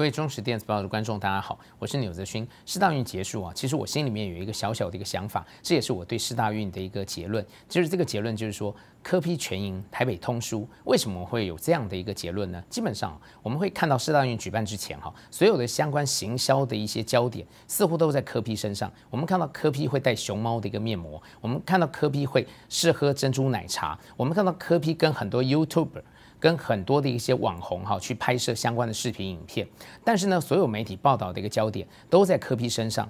各位忠实电子报的观众，大家好，我是钮泽勋。四大运结束啊，其实我心里面有一个小小的一个想法，这也是我对四大运的一个结论。其实这个结论就是说，柯批全赢，台北通输。为什么会有这样的一个结论呢？基本上我们会看到四大运举办之前哈，所有的相关行销的一些焦点似乎都在柯批身上。我们看到柯批会戴熊猫的一个面膜，我们看到柯批会试喝珍珠奶茶，我们看到柯批跟很多 YouTuber。跟很多的一些网红哈去拍摄相关的视频影片，但是呢，所有媒体报道的一个焦点都在柯批身上，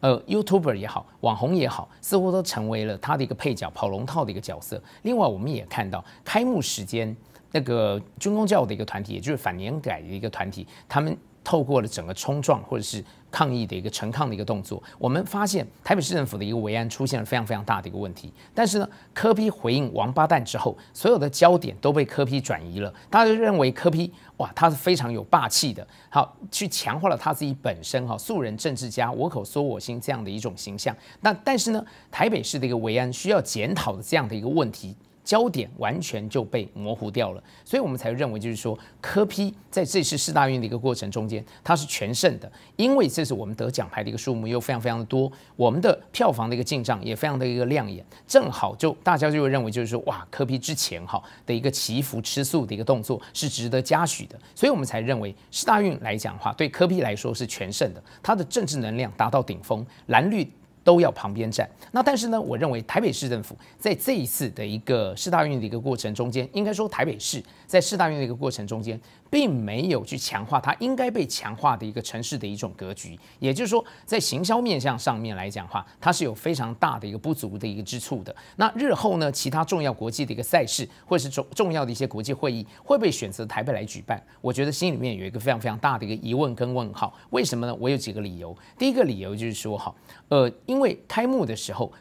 呃，YouTuber 也好，网红也好，似乎都成为了他的一个配角、跑龙套的一个角色。另外，我们也看到开幕时间那个军工教的一个团体，也就是反年改的一个团体，他们。透过了整个冲撞或者是抗议的一个陈抗的一个动作，我们发现台北市政府的一个维安出现了非常非常大的一个问题。但是呢，柯批回应王八蛋之后，所有的焦点都被柯批转移了。大家认为柯批哇，他是非常有霸气的，好去强化了他自己本身哈素人政治家我口说我心这样的一种形象。那但是呢，台北市的一个维安需要检讨的这样的一个问题。焦点完全就被模糊掉了，所以我们才认为，就是说，科批在这次四大运的一个过程中间，他是全胜的，因为这是我们得奖牌的一个数目又非常非常的多，我们的票房的一个进账也非常的一个亮眼，正好就大家就会认为，就是说，哇，科批之前哈的一个祈福吃素的一个动作是值得嘉许的，所以我们才认为四大运来讲的话，对科批来说是全胜的，他的政治能量达到顶峰，蓝绿。都要旁边站。那但是呢，我认为台北市政府在这一次的一个市大运的一个过程中间，应该说台北市在市大运的一个过程中间，并没有去强化它应该被强化的一个城市的一种格局。也就是说，在行销面向上面来讲话，它是有非常大的一个不足的一个之处的。那日后呢，其他重要国际的一个赛事或是重重要的一些国际会议会被选择台北来举办，我觉得心里面有一个非常非常大的一个疑问跟问号。为什么呢？我有几个理由。第一个理由就是说哈，呃，因因为开幕的时候，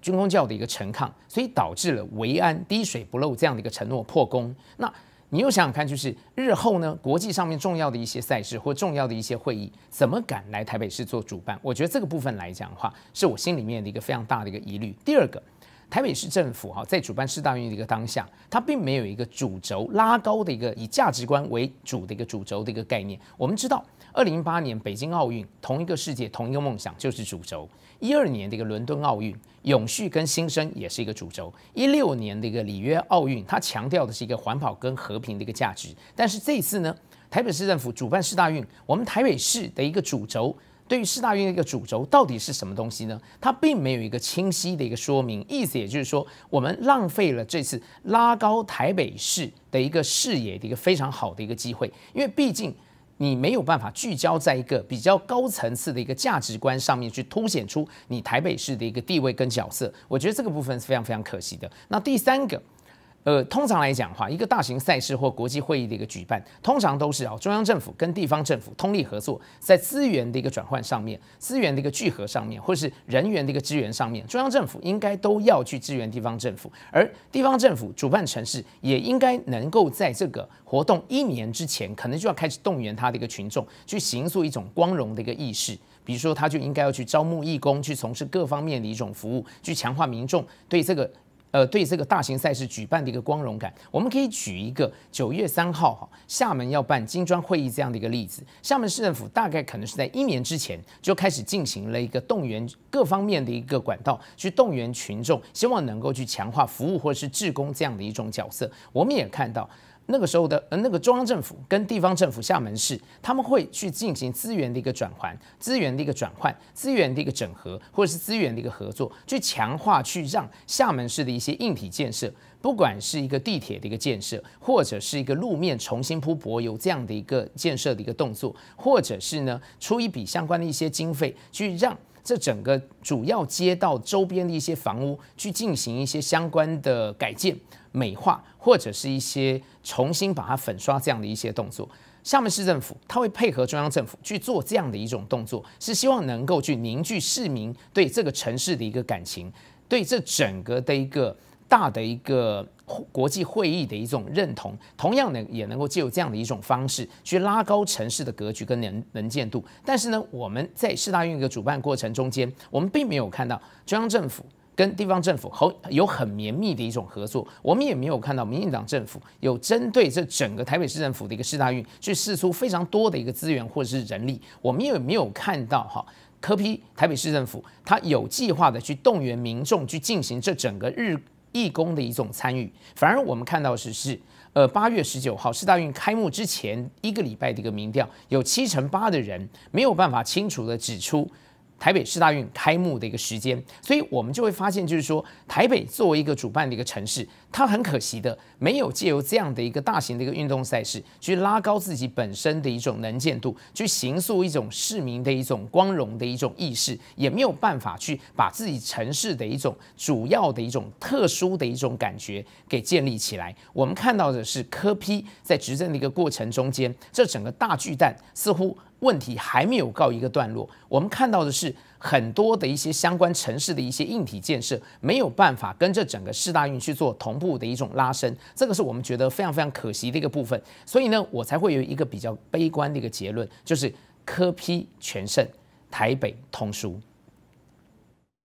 军工教的一个承抗，所以导致了维安滴水不漏这样的一个承诺破功。那你又想想看，就是日后呢，国际上面重要的一些赛事或重要的一些会议，怎么敢来台北市做主办？我觉得这个部分来讲的话，是我心里面的一个非常大的一个疑虑。第二个。台北市政府哈在主办市大运的一个当下，它并没有一个主轴拉高的一个以价值观为主的一个主轴的一个概念。我们知道，二零一八年北京奥运，同一个世界，同一个梦想，就是主轴；一二年的一个伦敦奥运，永续跟新生也是一个主轴；一六年的一个里约奥运，它强调的是一个环保跟和平的一个价值。但是这一次呢，台北市政府主办市大运，我们台北市的一个主轴。对于四大运的一个主轴到底是什么东西呢？它并没有一个清晰的一个说明，意思也就是说，我们浪费了这次拉高台北市的一个视野的一个非常好的一个机会，因为毕竟你没有办法聚焦在一个比较高层次的一个价值观上面去凸显出你台北市的一个地位跟角色。我觉得这个部分是非常非常可惜的。那第三个。呃，通常来讲的话，一个大型赛事或国际会议的一个举办，通常都是啊，中央政府跟地方政府通力合作，在资源的一个转换上面、资源的一个聚合上面，或是人员的一个支援上面，中央政府应该都要去支援地方政府，而地方政府主办城市也应该能够在这个活动一年之前，可能就要开始动员他的一个群众去形塑一种光荣的一个意识，比如说他就应该要去招募义工，去从事各方面的一种服务，去强化民众对这个。呃，对这个大型赛事举办的一个光荣感，我们可以举一个九月三号哈，厦门要办金砖会议这样的一个例子。厦门市政府大概可能是在一年之前就开始进行了一个动员，各方面的一个管道去动员群众，希望能够去强化服务或者是职工这样的一种角色。我们也看到。那个时候的，呃，那个中央政府跟地方政府厦门市，他们会去进行资源的一个转换、资源的一个转换、资源的一个整合，或者是资源的一个合作，去强化去让厦门市的一些硬体建设，不管是一个地铁的一个建设，或者是一个路面重新铺柏油这样的一个建设的一个动作，或者是呢出一笔相关的一些经费去让。这整个主要街道周边的一些房屋去进行一些相关的改建、美化，或者是一些重新把它粉刷这样的一些动作。厦门市政府它会配合中央政府去做这样的一种动作，是希望能够去凝聚市民对这个城市的一个感情，对这整个的一个。大的一个国际会议的一种认同，同样呢也能够借由这样的一种方式去拉高城市的格局跟能能见度。但是呢，我们在市大运一个主办过程中间，我们并没有看到中央政府跟地方政府有很绵密的一种合作，我们也没有看到民进党政府有针对这整个台北市政府的一个市大运去释出非常多的一个资源或者是人力，我们也没有看到哈科批台北市政府他有计划的去动员民众去进行这整个日。义工的一种参与，反而我们看到是是，呃，八月十九号世大运开幕之前一个礼拜的一个民调，有七成八的人没有办法清楚的指出台北市大运开幕的一个时间，所以我们就会发现，就是说台北作为一个主办的一个城市。他很可惜的，没有借由这样的一个大型的一个运动赛事，去拉高自己本身的一种能见度，去形塑一种市民的一种光荣的一种意识，也没有办法去把自己城市的一种主要的一种特殊的一种感觉给建立起来。我们看到的是科批在执政的一个过程中间，这整个大巨蛋似乎问题还没有告一个段落。我们看到的是。很多的一些相关城市的一些硬体建设没有办法跟着整个市大运去做同步的一种拉伸，这个是我们觉得非常非常可惜的一个部分。所以呢，我才会有一个比较悲观的一个结论，就是科批全胜，台北通输。